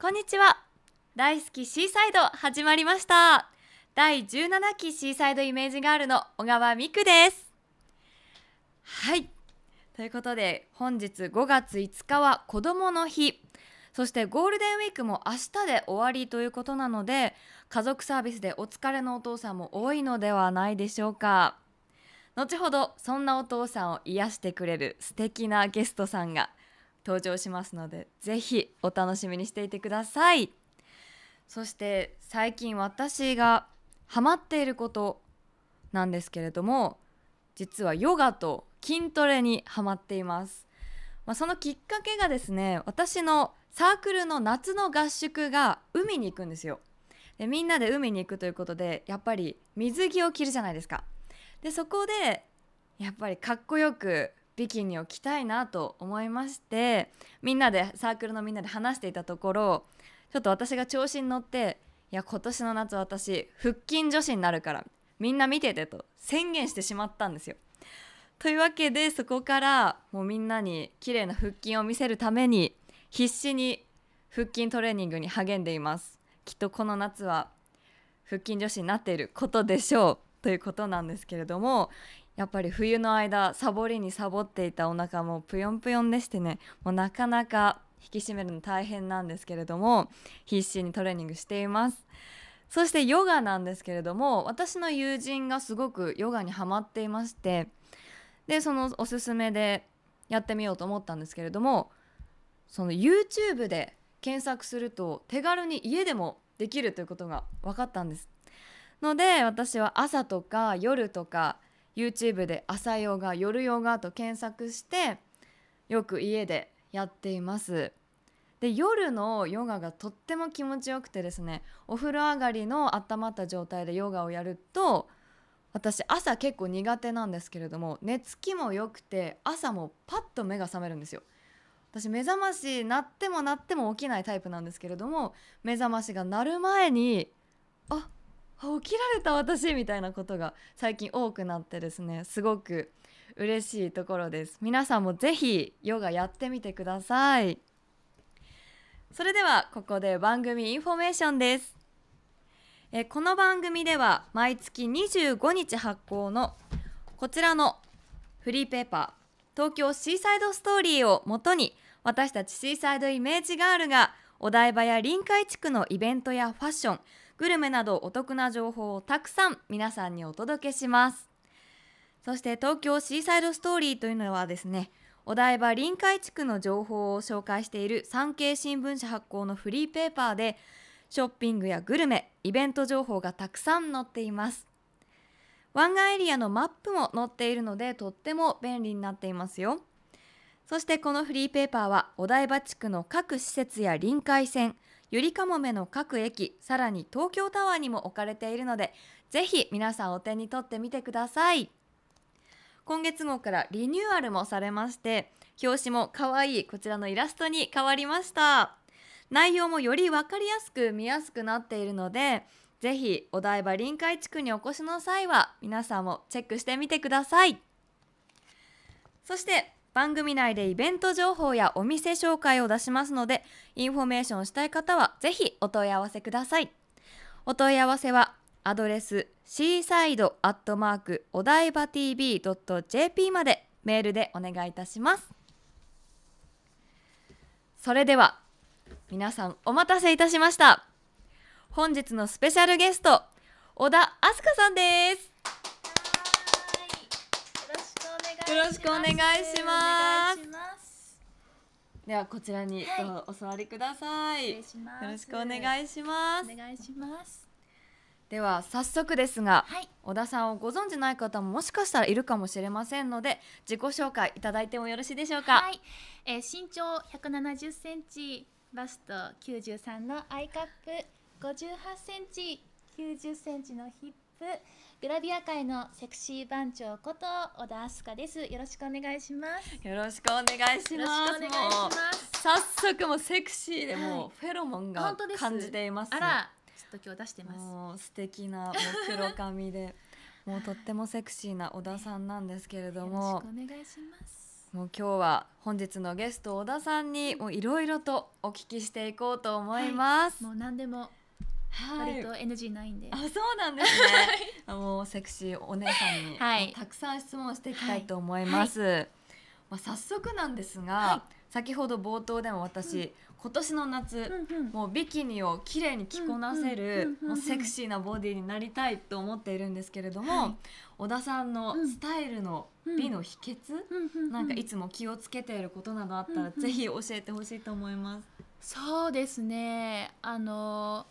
こんにちは大好きシーサイド始まりました第17期シーサイドイメージガールの小川美久ですはいということで本日5月5日は子どもの日そしてゴールデンウィークも明日で終わりということなので家族サービスでお疲れのお父さんも多いのではないでしょうか後ほどそんなお父さんを癒してくれる素敵なゲストさんが登場しますのでぜひお楽しみにしていてくださいそして最近私がハマっていることなんですけれども実はヨガと筋トレにハマっています、まあ、そのきっかけがですね私のサークルの夏の合宿が海に行くんですよでみんなで海に行くということでやっぱり水着を着るじゃないですかでそこでやっぱりかっこよくビキニを着たいなと思いましてみんなでサークルのみんなで話していたところちょっと私が調子に乗って「いや今年の夏私腹筋女子になるからみんな見てて」と宣言してしまったんですよ。というわけでそこからもうみんなに綺麗な腹筋を見せるために必死に腹筋トレーニングに励んでいますきっとこの夏は腹筋女子になっていることでしょうということなんですけれどもやっぱり冬の間サボりにサボっていたお腹もぷよんぷよんでしてねもうなかなか引き締めるの大変なんですけれども必死にトレーニングしていますそしてヨガなんですけれども私の友人がすごくヨガにハマっていましてでそのおすすめでやってみようと思ったんですけれどもその YouTube で検索すると手軽に家でもできるということが分かったんですので私は朝とか夜とか YouTube で朝ヨガ夜ヨガと検索してよく家でやっていますで夜のヨガがとっても気持ちよくてですねお風呂上がりの温まった状態でヨガをやると私朝結構苦手なんですけれども寝つきも良くて朝もパッと目が覚めるんですよ私目覚まし鳴っても鳴っても起きないタイプなんですけれども目覚ましが鳴る前にあ起きられた私みたいなことが最近多くなってですねすごく嬉しいところです皆さんもぜひヨガやってみてくださいそれではここで番組インフォメーションですえこの番組では毎月25日発行のこちらのフリーペーパー東京シーサイドストーリーをもとに私たちシーサイドイメージガールがお台場や臨海地区のイベントやファッショングルメなどお得な情報をたくさん皆さんにお届けしますそして東京シーサイドストーリーというのはですねお台場臨海地区の情報を紹介している産経新聞社発行のフリーペーパーでショッピングやグルメイベント情報がたくさん載っています湾岸エリアのマップも載っているのでとっても便利になっていますよそしてこのフリーペーパーはお台場地区の各施設や臨海線ゆりかもめの各駅さらに東京タワーにも置かれているのでぜひ皆さんお手に取ってみてください今月号からリニューアルもされまして表紙も可愛いこちらのイラストに変わりました内容もより分かりやすく見やすくなっているのでぜひお台場臨海地区にお越しの際は皆さんもチェックしてみてくださいそして番組内でイベント情報やお店紹介を出しますのでインフォメーションしたい方はぜひお問い合わせくださいお問い合わせはアドレスシーサイドアットマークお台場 TV.jp までメールでお願いいたしますそれでは皆さんお待たせいたしました本日のスペシャルゲスト小田明日香さんですよろしくお願いしますではこちらにどうお座りください、はい、よろしくお願いしますお願いしますでは早速ですが、はい、小田さんをご存知ない方ももしかしたらいるかもしれませんので自己紹介いただいてもよろしいでしょうか、はい、えー、身長170センチバスト93のアイカップ58センチ90センチのヒップグラビア界のセクシー番長こと小田明日香ですよろしくお願いしますよろしくお願いします早速もセクシーでもフェロモンが感じています、ねはいす、あらちょっと今日出してます素敵な黒髪で もうとってもセクシーな小田さんなんですけれども、よろしくお願いしますもう今日は本日のゲスト小田さんにもういろいろとお聞きしていこうと思います、はい、もう何でも割と NG ないんで、あそうなんですねもうセクシーお姉さんに、はい、たくさん質問していきたいと思います、はいはい、まあ、早速なんですが、先ほど冒頭でも私、うん、今年の夏、うんうん、もうビキニを綺麗に着こなせる、もうセクシーなボディになりたいと思っているんですけれども、小田さんのスタイルの美の秘訣、うん、なんかいつも気をつけていることなどあったら、うんうん、ぜひ教えてほしいと思います。そうですねあの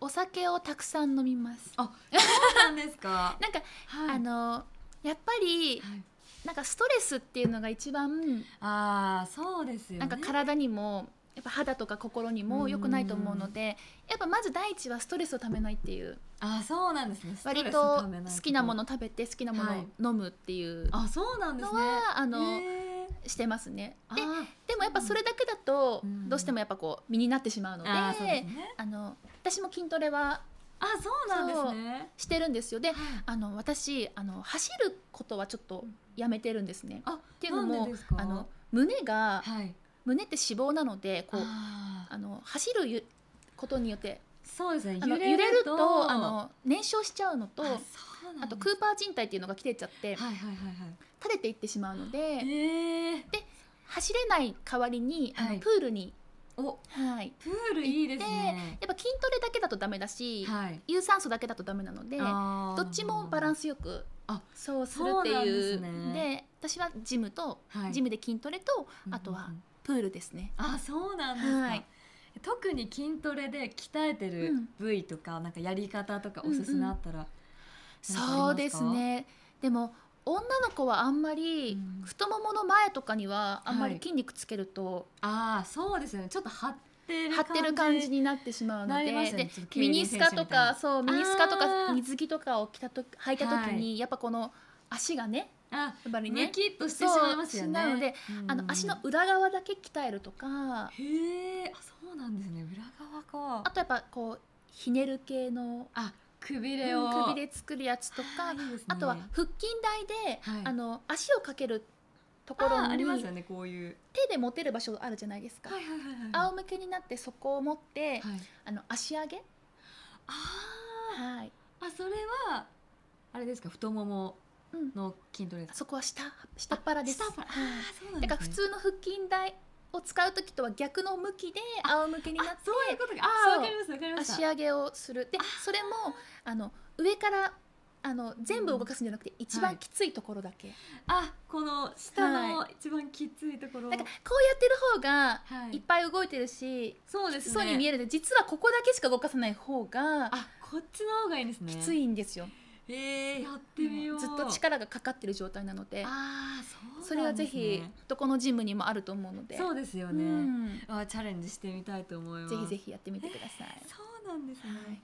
お酒をたくさん飲みますあそうなんですか なんか、はい、あのやっぱり、はい、なんかストレスっていうのが一番あそうですよ、ね、なんか体にもやっぱ肌とか心にも良くないと思うのでやっぱまず第一はストレスをためないっていうあそうなんですね割と好きなもの食べて好きなものを飲むっていうは、い、あそうなんですねあのしてますねででもやっぱそれだけだと、どうしてもやっぱこう身になってしまうので、ね、あの私も筋トレはあそうなんですねしてるんですよで、あの私あの走ることはちょっとやめてるんですね。あっていうのもあの胸が、はい、胸って脂肪なのでこうあの走ることによってそうですね揺れるとあの燃焼しちゃうのとあとクーパー人体っていうのが切れちゃって、はいはいはいはい、垂れていってしまうので、えー、で走れない代わりに、あの、はい、プールにおはい、プールいいですねやっぱ筋トレだけだとダメだし、はい、有酸素だけだとダメなのでどっちもバランスよくあそうするっていうで、ね、私はジムと、はい、ジムで筋トレとあとはプールですね。うん、あそうなんですか、はい特に筋トレで鍛えてる部位とか、うん、なんかやり方とかおすすめあったら、うんうん、そうですねでも女の子はあんまり太ももの前とかにはあんまり筋肉つけると、はい、ああそうですよねちょっと張って張ってる感じになってしまうのでね、でミニスカとかそうミニスカとか水着とかを着たと履いた時に、はい、やっぱこの足がねやっぱりねキッとしてしまいますよねなので、あの足の裏側だけ鍛えるとかへえそうなんですね裏側かあとやっぱこうひねる系のあくびれを、くびれ作るやつとか、ね、あとは腹筋台で、はい、あの足をかけるところにありますよねこういう手で持てる場所あるじゃないですか、はいはいはいはい、仰向けになってそこを持って、はい、あの足上げあ,、はい、あそれはあれですか太ももの筋トレ、うん、そこは下下っ腹です下腹、はい、ね、だから普通の腹筋台を使う時とは逆の向きで仰向けになってそういうことあわかります足上げをするでそれもあの上からあの全部動かすんじゃなくて、一番きついところだけ、あこの下の一番きついところ、なんかこうやってる方がいっぱい動いてるし、そうですね、そうに見えるで実はここだけしか動かさない方があこっちの方がいいですねきついんですよえー、やってみようずっと力がかかってる状態なのであそう、ね、それはぜひどこのジムにもあると思うのでそうですよね、うん、あチャレンジしてみたいと思いますぜひぜひやってみてください、えー、そうなんですね、はい、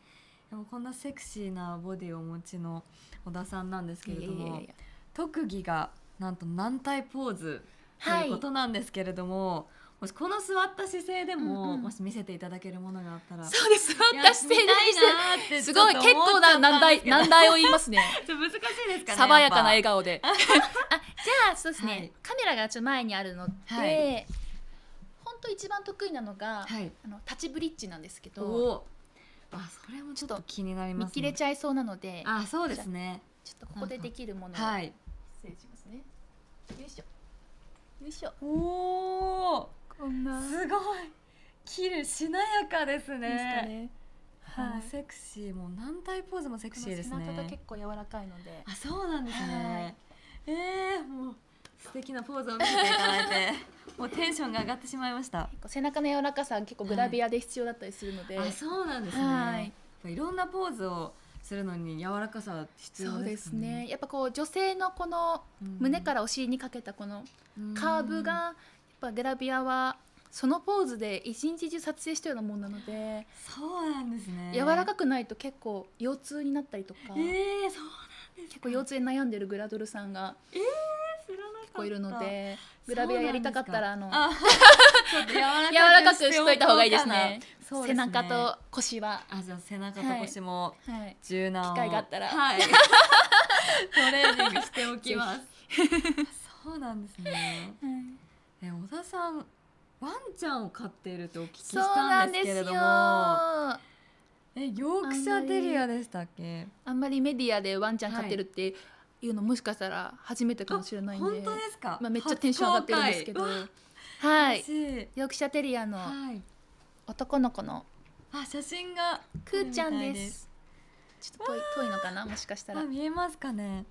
でもこんなセクシーなボディをお持ちの小田さんなんですけれども特技がなんと軟体ポーズということなんですけれども、はいもしこの座った姿勢でも、うんうん、もし見せていただけるものがあったらそうです座った姿勢ですすごい結構な難題難題を言いますね ちょっと難しいですか、ね、爽やかな笑顔であじゃあそうですね、はい、カメラがちょっと前にあるので、はい、本当一番得意なのが、はい、あのタッチブリッジなんですけどあそれもちょっと気になります、ね、見切れちゃいそうなのであそうですねちょっとここでできるものを、はい、失礼しますねよいしょよいしょおおこんなすごい切るしなやかですねはい、セクシーも何体ポーズもセクシーですね背中結構柔らかいのであそうなんですね、はい、えー、もう素敵なポーズを見せていただいて もうテンションが上がってしまいました背中の柔らかさ結構グラビアで必要だったりするので、はい、あそうなんですね、はい、いろんなポーズをするのに柔らかさ必要ですね、ね、やっぱこう女性のこの胸からお尻にかけたこのカーブがぱグラビアはそのポーズで一日中撮影したようなもんなのでそうなんですね柔らかくないと結構腰痛になったりとか、えー、そうなんです結構腰痛に悩んでるグラドルさんが、えー、知らな結構いるのでグラビアやりたかったらあの 柔らかくしといた方がいいですね。ですね背中と腰はあじゃあ背中と腰も柔軟、はいはい、機会があったら、はい、トレーニングしておきます。そうなんですね。うんえ小田さんワンちゃんを飼っているとお聞きしたんですけれどもえヨークシャーテリアでしたっけあんまりメディアでワンちゃん飼ってるって、いうのもしかしたら初めてかもしれない本当ですか、まあ、めっちゃテンション上がってるんですけどはいヨークシャテリアの男の子の、あ写真がくーちゃんですちょっと遠いのかなもしかしたら見えますかね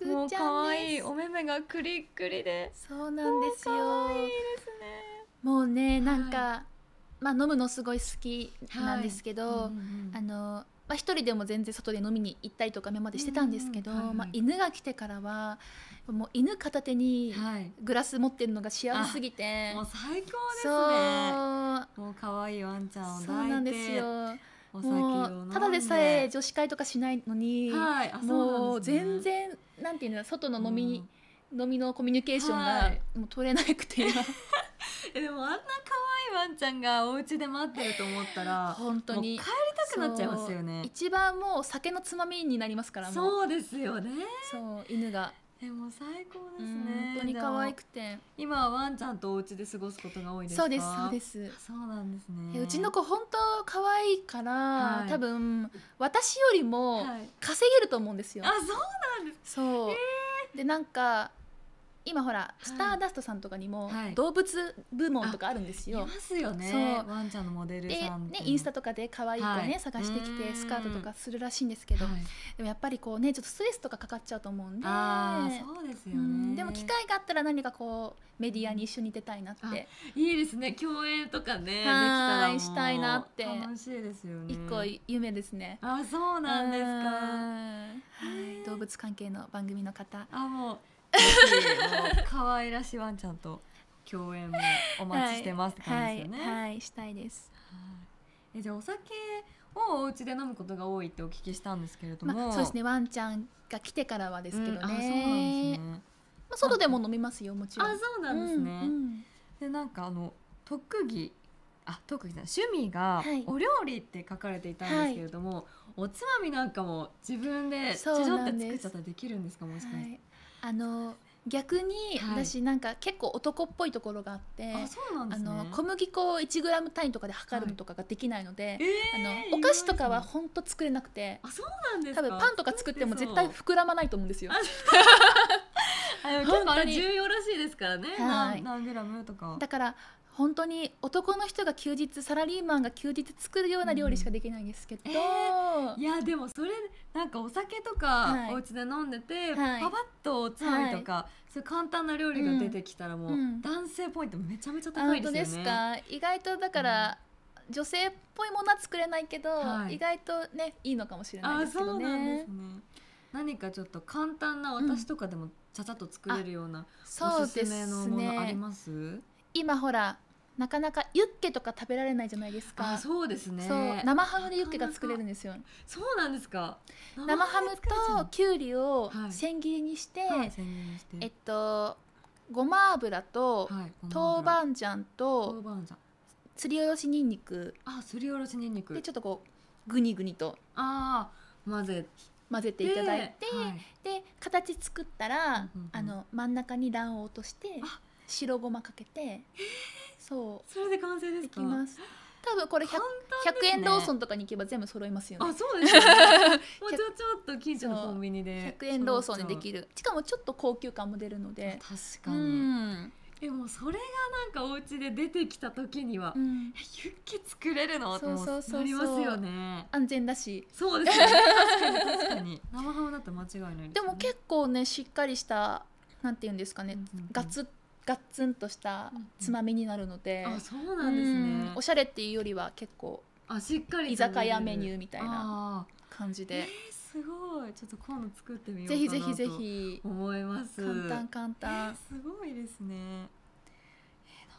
くーちゃんですお目目がクリクリでそうなんですよ、いいですね、もうねなんか、はい、まあ飲むのすごい好きなんですけど、はいうんうん、あのまあ、一人でも全然外で飲みに行ったりとか目までしてたんですけど、うんはい、まあ、犬が来てからはもう犬片手にグラス持ってるのが幸せすぎて、はい、もう最高ですねもう可愛いワンちゃんを抱いてそうなんですよお酒ただでさえ女子会とかしないのに、はい、もう全然なんていうの外の飲み、飲みのコミュニケーションがもう取れなくて、はい、でもあんな可愛いワンちゃんがお家で待ってると思ったら本当に帰りたくなっちゃいますよね一番もう酒のつまみになりますからそうですよねそう犬がでも最高ですね。本当に可愛くて。今はワンちゃんとお家で過ごすことが多いそうですそうです。そうなんですね。うちの子本当可愛いから、はい、多分私よりも稼げると思うんですよ。はい、あそうなんです。そう。えー、でなんか今ほら、スターダストさんとかにも動物部門とかあるんですよ。い、ますよね。ワンちゃんのモデルさんねインスタとかで可愛い子ね、探してきてスカートとかするらしいんですけど、でもやっぱりこうねちょっとストレスとかかかっちゃうと思うんで、そうですよね、でも機会があったら何かこうメディアに一緒に出たいなって。いいですね。共演とかね期待したいなって。楽しいですよね。一個夢ですね。あそうなんですか。はい動物関係の番組の方。あもう。可愛らしいワンちゃんと共演もお待ちしてますって感じですよね。はい、はい、したいです。えじゃあお酒をお家で飲むことが多いってお聞きしたんですけれども、まあ、そうですねワンちゃんが来てからはですけどね。うん、あそうなんですね。まあ、外でも飲みますよもちろん。あそうなんですね。うんうん、でなんかあの特技あ特技趣味がお料理って書かれていたんですけれども、はい、おつまみなんかも自分でちょって作っちゃったらできるんですかもしかして。はいあの逆に私なんか結構男っぽいところがあって、あそうなんあの小麦粉を1グラム単位とかで測るのとかができないので、えーあのお菓子とかは本当作れなくてあそうなんです多分パンとか作っても絶対膨らまないと思うんですよあああ本当れに重要らしいですからね、はい何グラムとかだから本当に男の人が休日サラリーマンが休日作るような料理しかできないんですけど、うんえー、いやでもそれなんかお酒とかお家で飲んでて、はい、パパッとおつまみとか、はい、そういう簡単な料理が出てきたらもう、うん、男性ポイントめちゃめちゃ高いですね。ですか意外とだから、うん、女性っぽいものは作れないけど、はい、意外とねいいのかもしれないですけどね。何かちょっと簡単な私とかでもちゃちゃっと作れるような、うん、おすすめのものあります、ね、今ほらなかなかユッケとか食べられないじゃないですかそうですね生ハムでユッケが作れるんですよそうなんですか生ハムときゅうりを千切りにして、はいはい、えっとごま油と、はい、豆板醤とすりおろしにんにくあすりおろしにんにくでちょっとこうぐにぐにとあ混ぜ混ぜていただいて、で形作ったら、あの真ん中に卵黄として白ごまかけて。えーそうそれで完成ですかできます多分これ百0ね、円ローソンとかに行けば全部揃いますよねあそうですね もうちょちょっと近所のコンビニで百円ローソンでできるしかもちょっと高級感も出るので確かに、うんでもそれがなんかお家で出てきた時には、うん、ユッケ作れるのそうそうそうなりますよね安全だしそうですね確かに 生ハムだと間違いないで、ね,、も結構ねしっかりしたなんていうんですかね、うんうんうん、ガツッガッツンとしたつまみになるので、うんうん、あそうなんですね、おしゃれっていうよりは結構あしっかり居酒屋メニューみたいな感じで、えー、すごいちょっと今度作ってみようぜひぜひぜひ思います簡単簡単、えー、すごいですねえ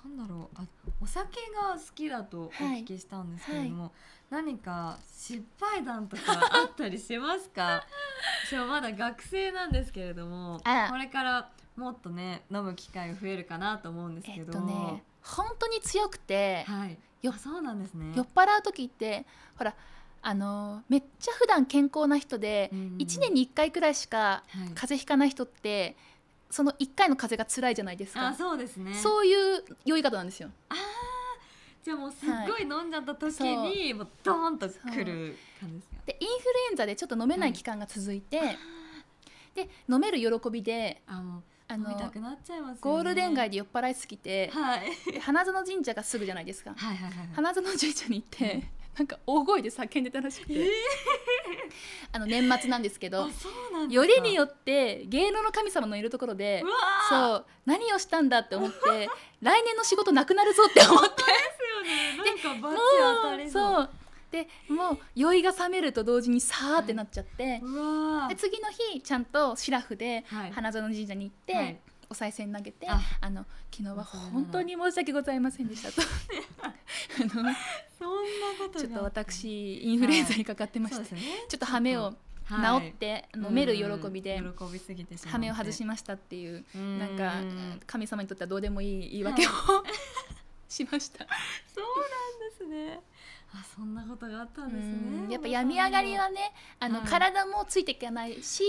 ー、なんだろうあお酒が好きだとお聞きしたんですけれども、はいはい、何か失敗談とかあったりしますか 私はまだ学生なんですけれどもこれからもっとね飲む機会が増えるかなと思うんですけど、えっとね、本当に強くて、はい、よそうなんですね酔っ払う時ってほらあのめっちゃ普段健康な人で、うん1年に1回くらいしか風邪ひかない人って、はい、その1回の風が辛いじゃないですかあそうですねそういう酔い方なんですよああじゃあもうすっごい飲んじゃった時に、はい、もうドーンとくる感じですでインフルエンザでちょっと飲めない期間が続いて、はい、で飲める喜びであのあのたくなっちゃいます、ね、ゴールデン街で酔っ払いすぎて、はい、花園神社がすぐじゃないですか、はいはいはいはい、花園神社に行って、うん、なんか大声で叫んでたらしくて、えー、あの年末なんですけどよりによって芸能の神様のいるところでそう何をしたんだって思って来年の仕事なくなるぞって思って。ですよねなんかバチ当たりそうでもう酔いが覚めると同時にさーってなっちゃって、はい、で次の日ちゃんとシラフで花園神社に行って、はい、お賽銭投げてあの昨日は本当に申し訳ございませんでしたと ちょっと私インフルエンザにかかってまして、はいね、ちょっと羽目を治って、はい、める喜びで、羽目を外しましたっていううなんか神様にとってはどうでもいい言い訳を、しました。そうなんですね。あそんなことがあったんですね。やっぱ病み上がりはねあの、はい、体もついていけないし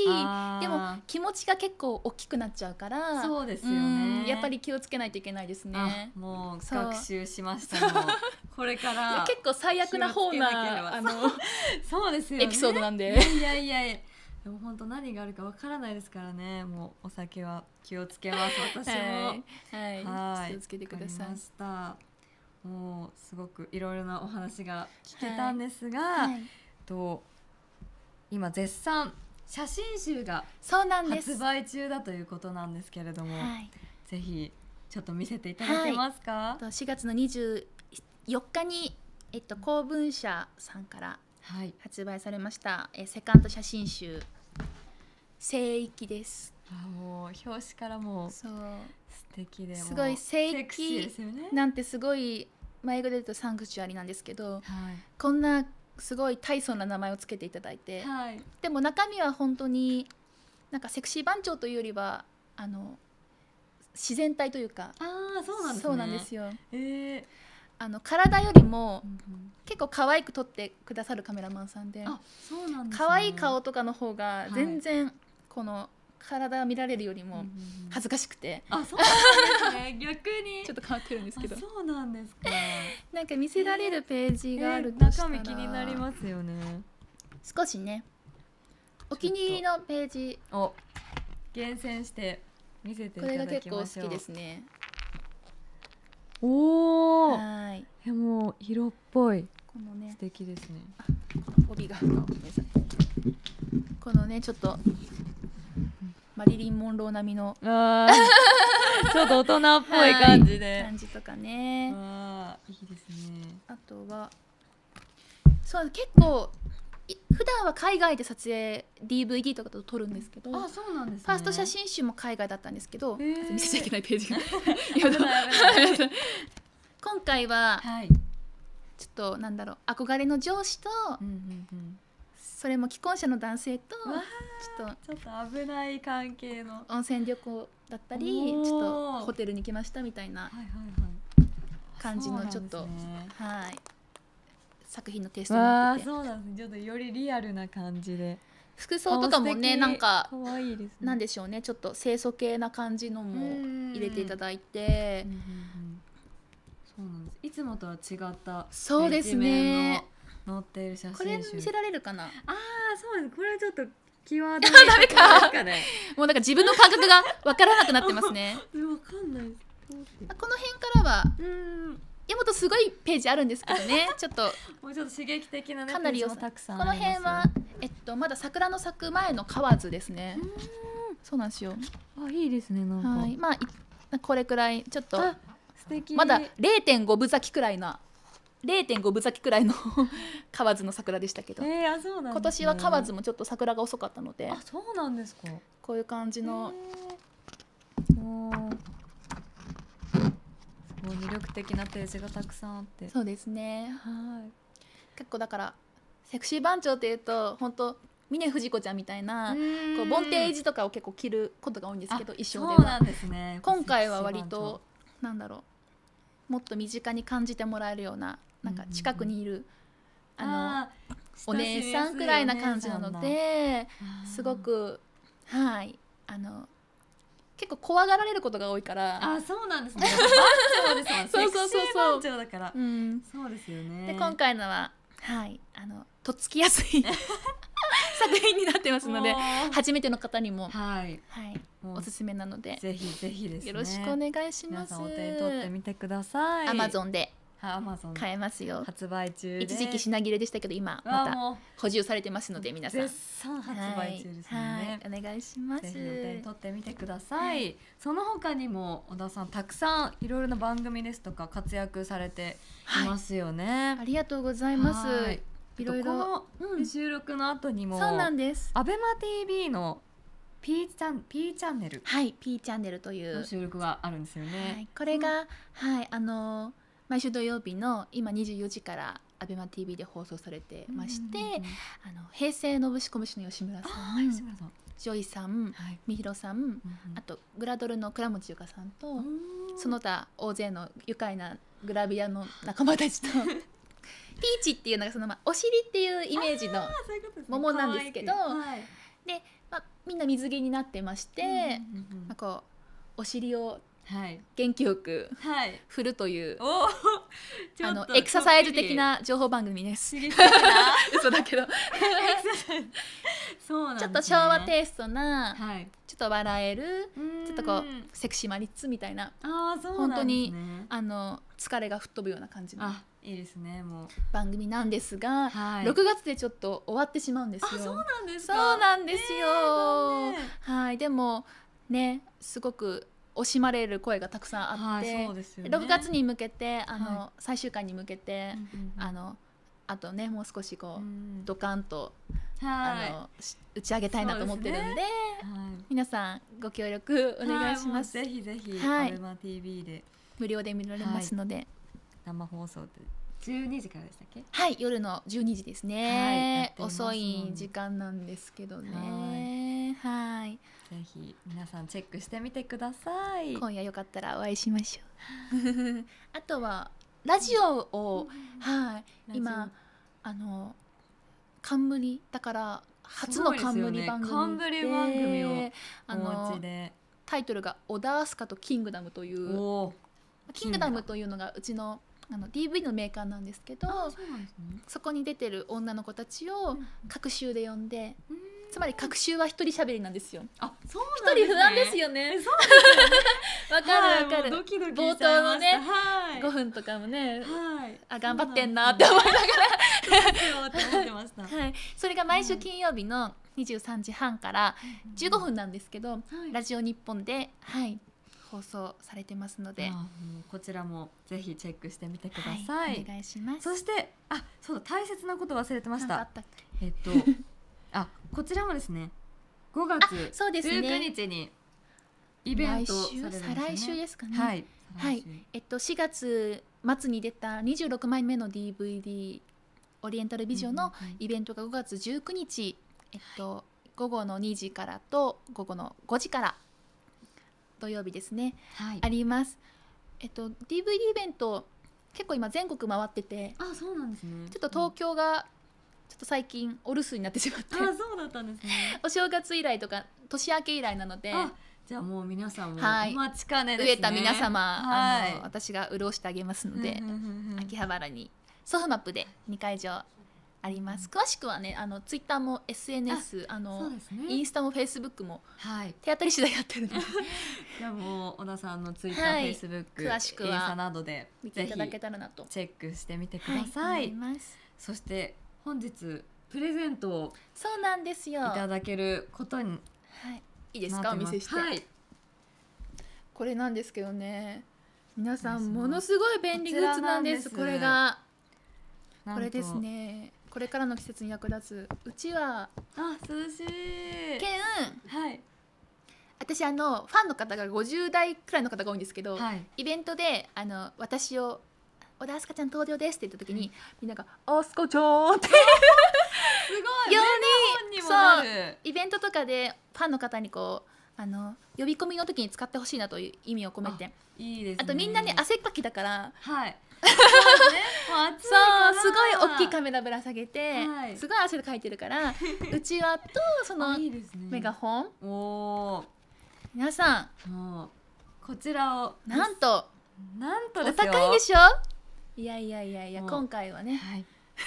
でも気持ちが結構大きくなっちゃうからそうですよね、やっぱり気をつけないといけないですね。もう学習しましたこれから結構最悪な方なあの そうですよ、ね、エピソードなんで。いやいやいやでも本当何があるかわからないですからねもうお酒は気をつけます私も、はい、はい、気をつけてください。もうすごくいろいろなお話が聞けたんですが、はいはい、と今絶賛写真集が発売中だということなんですけれども、はい、ぜひちょっと見せていただけますか、はい、4月の24日に、えっと、公文社さんから発売されました、えセカンド写真集「聖域」です。あもう表紙からもう素敵ですごい聖域なんてすごい英語で言うとサンクチュアリなんですけど、はい、こんなすごい大層な名前をつけていただいて、はい、でも中身は本当になんかセクシー番長というよりはあの自然体というかあそうなんです、ね、そうなんですよ。えーあの体よりも、結構可愛く撮ってくださるカメラマンさんであそうなんでね、可愛い顔とかの方が全然、この体見られるよりも恥ずかしくて、うんうん、あそうなんですね 逆にちょっと変わってるんですけどそうなんですかなんか見せられるページがあるとしたら、えー、中身気になりますよね少しねお気に入りのページを厳選して見せてこれが結構好きですねおおはいでも色っぽいこのね素敵ですね帯がこのねちょっとマリリン・モンロー並みの ちょっと大人っぽい感じで、はい、感じとかねあいいですねあとはそう結構普段は海外で撮影 DVD とかと撮るんですけどあそうなんです、ね、ファースト写真集も海外だったんですけど、見せちゃいけないページが 今回は、はい、ちょっとなんだろう憧れの上司と、うんうんうんそれも既婚者の男性とちょっとちょっと危ない関係の温泉旅行だったりちょっとホテルに来ましたみたいな感じのちょっと、ね、はい作品のテイストになっててそうなんです、ね、ちょっとよりリアルな感じで服装とかもねなんか可愛いでね、なんでしょうねちょっと清楚系な感じのも入れていただいて。うんうんうん、そうなんですいつもとは違ったそうですね載っている写真これ見せられるかなああそうですこれはちょっとキーワードダメかか、ね、もうなんか自分の感覚がわからなくなってますね分 かんないこの辺からはうん山とすごいページあるんですけどね ちょっともうちょっと刺激的な、ね、かなりたくさんこの辺はえっとまだ桜の咲く前の河津ですねそうなんですよあいいですねなんかはいまあこれくらいちょっと素敵まだ0.5分咲きくらいな0.5分咲きくらいの河 津の桜でしたけど、えー、あそうなん、ね、今年は河津もちょっと桜が遅かったのであそうなんですかこういう感じの、えー、すごい魅力的なページがたくさんあってそうですねはい結構だからセクシー番長っていうと本当峰不二子ちゃんみたいなこうボンテージとかを結構着ることが多いんですけど衣装ではそうなんですね今回は割となんだろうもっと身近に感じてもらえるようななんか近くにいる、うん、あのお姉さんくらいな感じなのですごくはいあの結構怖がられることが多いからあそうなんですね そうそうそうそうそうだから、うん、そうですよねで今回のははいあのとっつきやすい 作品になってますので初めての方にも、はい、はい、おすすめなのでぜひぜひです、ね、よろしくお願いしますお手に取ってみてください Amazon でアマゾン買えますよ発売中一時期品切れでしたけど今また補充されてますので皆さん絶賛発売中ですね、はいはい、お願いしますぜひ取ってみてください、はい、その他にも小田さんたくさんいろいろな番組ですとか活躍されていますよね、ありがとうございますいろいろ収録の後にも、うん、そうなんですアベマ TV の P チャン P チャンネルはい P チャンネルという収録があるんですよね、これが、はいあのー毎週土曜日の今24時から ABEMATV で放送されてまして、あの平成のぶしこしの吉村さんジョイさん、はい、みひろさん、うんうん、あとグラドルの倉持ゆかさんと、ん、その他大勢の愉快なグラビアの仲間たちと ピーチっていうのがその、まお尻っていうイメージの桃なんですけど、ねはい、で、まあ、みんな水着になってまして、うんうんうん、まあ、こうお尻をはい、元気よくは振るという、おおあのエクササイズ的な情報番組です。嘘だけど、そうなんです、ちょっと昭和テイストな、はいちょっと笑えるちょっとこうセクシーマリッツみたいなあーそうなんですねあの疲れが吹っ飛ぶような感じのいいですねもう番組なんですが、はい6月でちょっと終わってしまうんですあそうなんですかそうなんですよ。え残はい、でもねすごく惜しまれる声がたくさんあって、はいね、6月に向けてあの、はい、最終回に向けて、うんうんうん、あのあとねもう少しこう、うん、ドカンと、はい、あの打ち上げたいなと思ってるんで、ねはい、皆さんご協力お願いします。ぜひぜひ、はい、TV で無料で見られますので、生放送で12時からでしたっけはい夜の12時ですね、はい、遅い時間なんですけどね。はいぜひ皆さんチェックしてみてください今夜よかったらお会いしましょう あとはラジオを、はい今あの冠だから初の冠番組で、ね、冠番組をあのタイトルが「オダースカとキングダム」というキングダムというのがうちのあの DV のメーカーなんですけどそこに出てる女の子たちを各週で呼んで、うんつまり隔週は一人喋りなんですよあそうなん一、ね、人不安ですよねそうわ、ね、かるわかる、ドキドキ冒頭のね、はい、分とかもね、はい、あ頑張ってんなって思いながら はい、それが毎週金曜日の二十三時半から十五分なんですけど、はい、ラジオ日本ではい放送されてますので、こちらもぜひチェックしてみてください。はい、お願いします。そして、あ、そう大切なこと忘れてました。っえっと あこちらもですね5月そうです19日にイベントされるんですね再来週ですかねはいはい、えっと4月末に出た26枚目の DVD オリエンタルビジョンのイベントが5月19日、えっと、午後の2時からと午後の5時から土曜日ですね、はい、あります。えっと DVD イベント結構今全国回っててあそうなんですねちょっと東京がちょっと最近お留守になってしまってあそうだったんですね お正月以来とか年明け以来なのでじゃあもう皆さんもお待ちかねですね、はい、植えた皆様、はい、あの私が潤してあげますので、秋葉原にソフマップで2会場あります、詳しくはねあのツイッターも SNS あの、ね、インスタもフェイスブックも、はい、手当たり次第やってるので じゃあもう小田さんのツイッター、はい、フェイスブック詳しくはインスタなどで見ていただけたらなとチェックしてみてください、はい、そして本日プレゼントをそうなんですよいただけることにはいいいですかお見せして、はい、これなんですけどね皆さんものすごい便利グッズなんですこれがこれですねこれからの季節に役立つうちはあ涼しいけんはい私あのファンの方が50代くらいの方が多いんですけど、はい、イベントであの私を小田明日ちゃん登場です」って言った時に、みんなが「あすこちゃん」ってすごいようにそうイベントとかでファンの方にこうあの呼び込みの時に使ってほしいなという意味を込めていいです、ね、あとみんなね汗っかきだからはい そうすごい大きいカメラぶら下げて、はい、すごい汗かいてるから うちわとそのメガホンお皆さんこちらをなんとなんとお高いでしょいやいやいやいや今回はね、はい、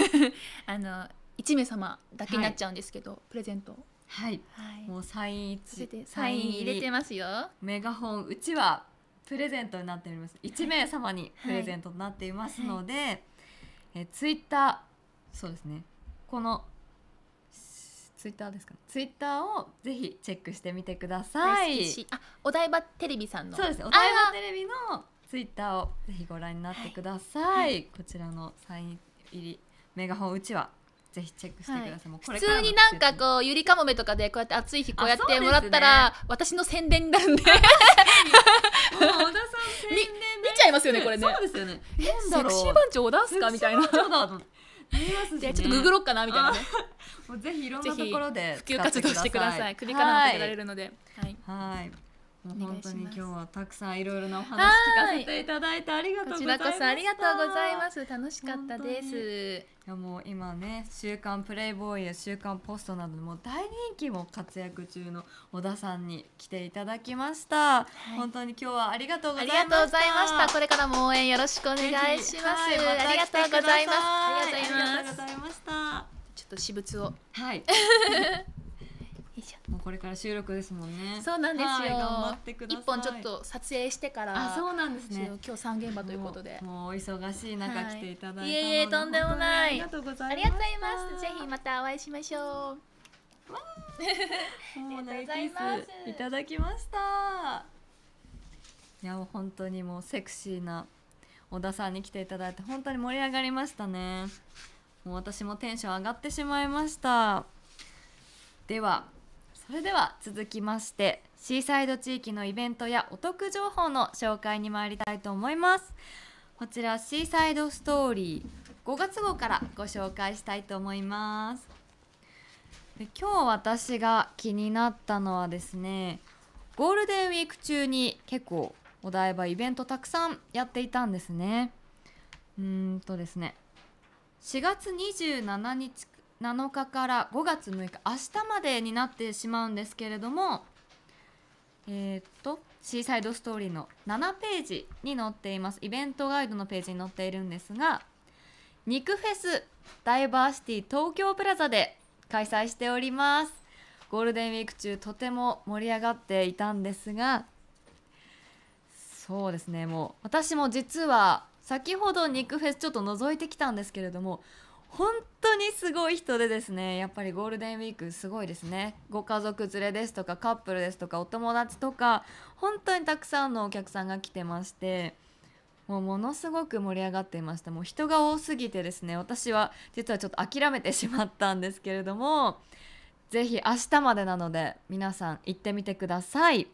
あの1名様だけになっちゃうんですけど、プレゼントはい、はいもうサインサイン入れてますよメガホンうちはプレゼントになっております1名様にプレゼントになっていますので、えツイッターそうですねこのツイッターですかねツイッターをぜひチェックしてみてくださいあお台場テレビさんのそうですねお台場テレビのツイッターをぜひご覧になってください、はい、こちらのサイン入りメガホンうちはぜひチェックしてください、はい、普通になんかこうゆりかもめとかでこうやって暑い日こうやってもらったら、ね、私の宣伝になるんで 小田さん宣伝見ちゃいますよねこれねそうですよねえセクシー番長小田すかみたいなね、ちょっとググろっかなみたいなね。もうぜひいろんなところで普及活動してください。首からもかけられるので。はい。はい本当に今日はたくさんいろいろなお話聞かせていただいてありがとうございましこちらこそありがとうございます楽しかったですいやもう今ね「週刊プレイボーイ」や「週刊ポスト」なども大人気も活躍中の小田さんに来ていただきました、はい、本当に今日はありがとうございましたありがとうございましたこれからも応援よろしくお願いします、はいま、ありがとうございますありがとうございましたちょっと私物をはい もうこれから収録ですもんね。そうなんですよ。頑張ってください。一本ちょっと撮影してから。あ、そうなんですね。今日三現場ということで。もう忙しい中来ていただい、はい、いえいえとんでもない。ありがとうございます。ぜひまたお会いしましょう。わ あ。もうねキスいただきました。いや本当にもうセクシーな小田さんに来ていただいて本当に盛り上がりましたね。もう私もテンション上がってしまいました。では。それでは続きましてシーサイド地域のイベントやお得情報の紹介に参りたいと思いますこちらシーサイドストーリー5月号からご紹介したいと思いますで今日私が気になったのはですねゴールデンウィーク中に結構お台場イベントたくさんやっていたんですねうーんとですね4月27日7日から5月6日明日までになってしまうんですけれどもえー、っとシーサイドストーリーの7ページに載っていますイベントガイドのページに載っているんですが肉フェスダイバーシティ東京プラザで開催しておりますゴールデンウィーク中とても盛り上がっていたんですがそうですねもう私も実は先ほど肉フェスちょっと覗いてきたんですけれども本当にすごい人でですねやっぱりゴールデンウィークすごいですねご家族連れですとかカップルですとかお友達とか本当にたくさんのお客さんが来てましてもうものすごく盛り上がっていましたもう人が多すぎてですね私は実はちょっと諦めてしまったんですけれどもぜひ明日までなので皆さん行ってみてください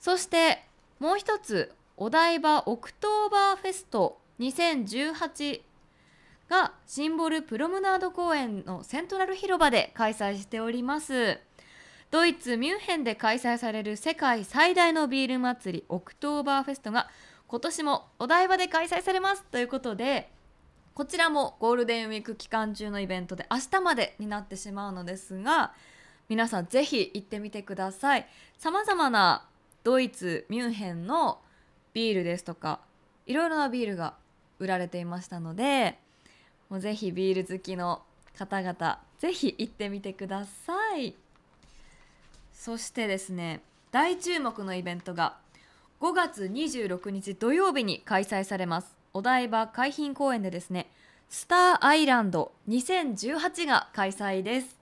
そしてもう一つお台場オクトーバーフェスト2018がシンボルプロムナード公園のセントラル広場で開催しておりますドイツ・ミュンヘンで開催される世界最大のビール祭りオクトーバーフェストが今年もお台場で開催されますということでこちらもゴールデンウィーク期間中のイベントで明日までになってしまうのですが皆さんぜひ行ってみてくださいさまざまなドイツ・ミュンヘンのビールですとかいろいろなビールが売られていましたのでもうぜひビール好きの方々ぜひ行ってみてくださいそしてですね大注目のイベントが5月26日土曜日に開催されますお台場海浜公園でですねスターアイランド2018が開催です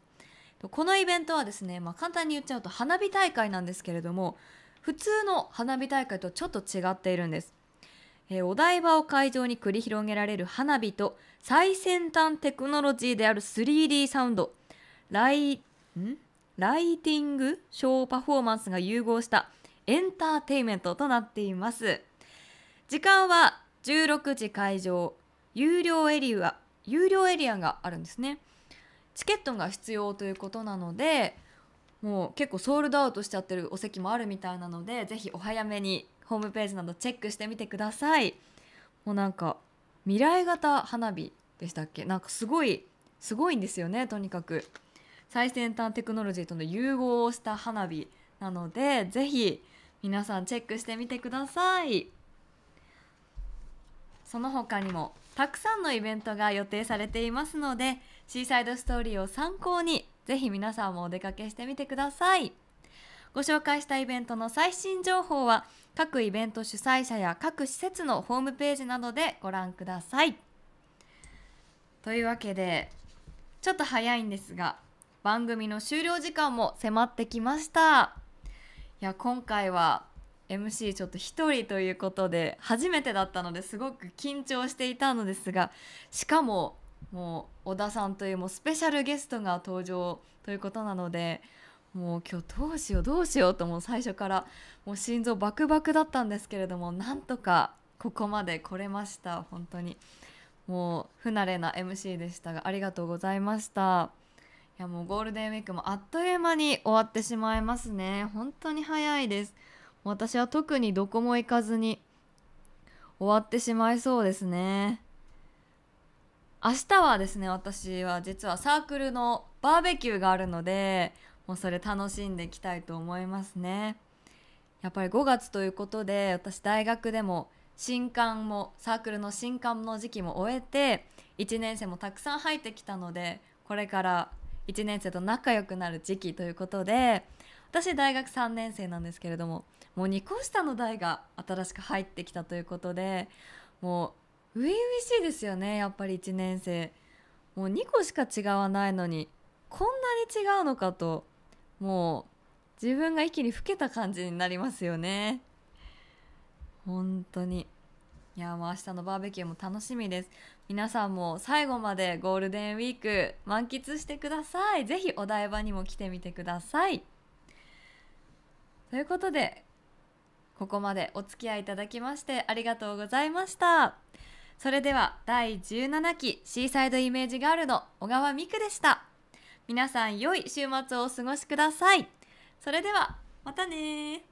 このイベントはですね、まあ、簡単に言っちゃうと花火大会なんですけれども普通の花火大会とちょっと違っているんです、えー、お台場を会場に繰り広げられる花火と最先端テクノロジーである 3D サウンドライライティングショーパフォーマンスが融合したエンターテインメントとなっています時間は16時会場有料エリア有料エリアがあるんですねチケットが必要ということなのでもう結構ソールドアウトしちゃってるお席もあるみたいなので是非お早めにホームページなどチェックしてみてくださいもうなんか未来型花火でしたっけなんかすごいすごいんですよねとにかく最先端テクノロジーとの融合をした花火なのでぜひ皆さんチェックしてみてくださいその他にもたくさんのイベントが予定されていますのでシーサイドストーリーを参考にぜひ皆さんもお出かけしてみてくださいご紹介したイベントの最新情報は各イベント主催者や各施設のホームページなどでご覧ください。というわけでちょっと早いんですが番組の終了時間も迫ってきました。いや今回は MC ちょっと1人ということで初めてだったのですごく緊張していたのですがしかももう小田さんというもうスペシャルゲストが登場ということなのでもう今日どうしようどうしようともう最初からもう心臓バクバクだったんですけれどもなんとかここまで来れました本当にもう不慣れな MC でしたがありがとうございましたいやもうゴールデンウィークもあっという間に終わってしまいますね本当に早いです私は特にどこも行かずに終わってしまいそうですね明日はですね私は実はサークルのバーベキューがあるのでもうそれ楽しんでいきたいと思いますねやっぱり5月ということで私大学でも新刊もサークルの新刊の時期も終えて1年生もたくさん入ってきたのでこれから1年生と仲良くなる時期ということで私大学3年生なんですけれどももう2個下の代が新しく入ってきたということでもう初々しいですよねやっぱり1年生もう2個しか違わないのにこんなに違うのかともう自分が一気に老けた感じになりますよね本当にいやもう明日のバーベキューも楽しみです皆さんも最後までゴールデンウィーク満喫してください是非お台場にも来てみてくださいということでここまでお付き合いいただきましてありがとうございましたそれでは第17期シーサイドイメージガールの小川美久でした皆さん良い週末をお過ごしくださいそれではまたね